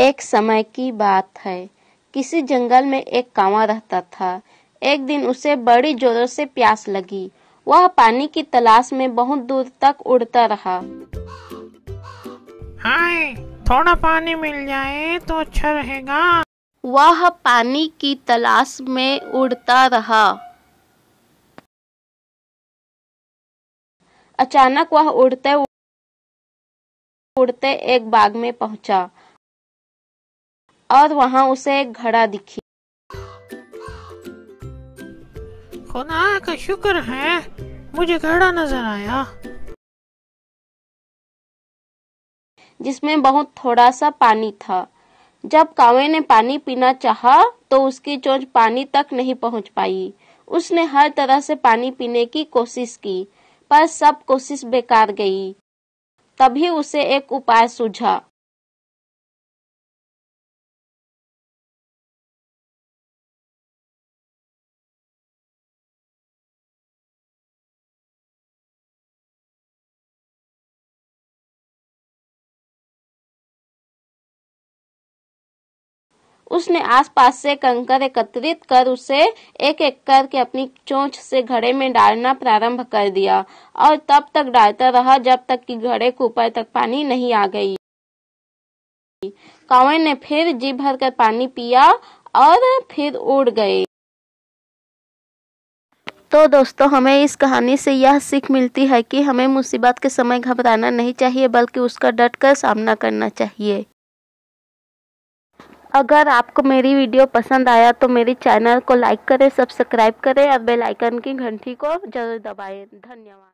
एक समय की बात है किसी जंगल में एक कावा रहता था एक दिन उसे बड़ी जोरों से प्यास लगी वह पानी की तलाश में बहुत दूर तक उड़ता रहा हाय थोड़ा पानी मिल जाए तो अच्छा रहेगा वह पानी की तलाश में उड़ता रहा अचानक वह उड़ते उड़ते एक बाग में पहुंचा और वहाँ उसे एक घड़ा दिखी खुदा का शुक्र है मुझे घड़ा नजर आया जिसमें बहुत थोड़ा सा पानी था जब कावे ने पानी पीना चाहा तो उसकी चोंच पानी तक नहीं पहुंच पाई उसने हर तरह से पानी पीने की कोशिश की पर सब कोशिश बेकार गई तभी उसे एक उपाय सूझा उसने आसपास से कंकर एकत्रित कर उसे एक एक करके अपनी चोंच से घड़े में डालना प्रारंभ कर दिया और तब तक डालता रहा जब तक कि घड़े के ऊपर तक पानी नहीं आ गई कौवे ने फिर जी भर कर पानी पिया और फिर उड़ गए तो दोस्तों हमें इस कहानी से यह सीख मिलती है कि हमें मुसीबत के समय घबराना नहीं चाहिए बल्कि उसका डट कर सामना करना चाहिए अगर आपको मेरी वीडियो पसंद आया तो मेरे चैनल को लाइक करें सब्सक्राइब करें और बेल आइकन की घंटी को जरूर दबाएं धन्यवाद